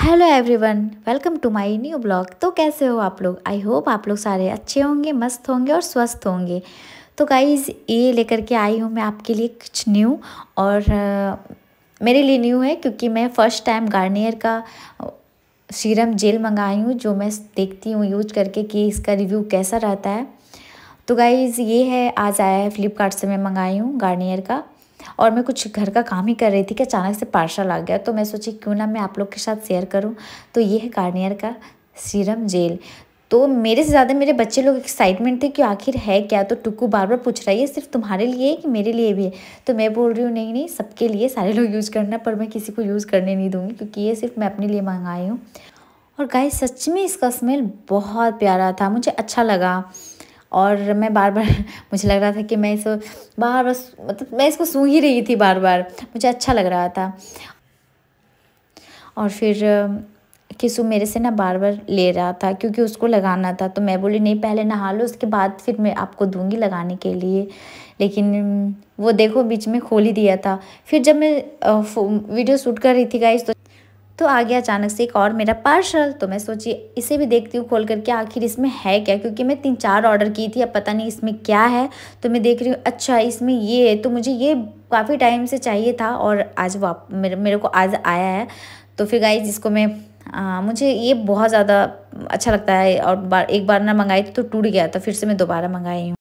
hello everyone welcome to my new blog तो कैसे हो आप लोग आई होप आप लोग सारे अच्छे होंगे मस्त होंगे और स्वस्थ होंगे तो गाइज़ ये लेकर के आई हूँ मैं आपके लिए कुछ न्यू और आ, मेरे लिए न्यू है क्योंकि मैं फ़र्स्ट टाइम गार्नियर का सीरम जेल मंगाई हूँ जो मैं देखती हूँ यूज करके कि इसका रिव्यू कैसा रहता है तो गाइज़ ये है आज आया है फ्लिपकार्ट से मैं मंगाई हूँ गार्नियर का और मैं कुछ घर का काम ही कर रही थी कि अचानक से पार्सल आ गया तो मैं सोची क्यों ना मैं आप लोग के साथ शेयर करूँ तो ये है गार्नियर का सीरम जेल तो मेरे से ज़्यादा मेरे बच्चे लोग एक्साइटमेंट थे कि आखिर है क्या तो टुकू बार बार पूछ रहा है ये सिर्फ तुम्हारे लिए है कि मेरे लिए भी है तो मैं बोल रही हूँ नहीं नहीं सबके लिए सारे लोग यूज़ करना पर मैं किसी को यूज़ करने नहीं दूँगी क्योंकि ये सिर्फ मैं अपने लिए मंगाई हूँ और गाय सच में इसका स्मेल बहुत प्यारा था मुझे अच्छा लगा और मैं बार बार मुझे लग रहा था कि मैं इस बार बार मतलब मैं इसको सूंघ ही रही थी बार बार मुझे अच्छा लग रहा था और फिर किसु मेरे से ना बार बार ले रहा था क्योंकि उसको लगाना था तो मैं बोली नहीं पहले नहा लो उसके बाद फिर मैं आपको दूंगी लगाने के लिए लेकिन वो देखो बीच में खोल ही दिया था फिर जब मैं वीडियो शूट कर रही थी गाइस तो तो आ गया अचानक से एक और मेरा पार्सल तो मैं सोची इसे भी देखती हूँ खोल करके आखिर इसमें है क्या क्योंकि मैं तीन चार ऑर्डर की थी अब पता नहीं इसमें क्या है तो मैं देख रही हूँ अच्छा इसमें ये है तो मुझे ये काफ़ी टाइम से चाहिए था और आज वाप मेरे मेरे को आज आया है तो फिर गाई जिसको मैं आ, मुझे ये बहुत ज़्यादा अच्छा लगता है और बार एक बार ना मंगाई तो टूट गया था तो फिर से मैं दोबारा मंगाई हूँ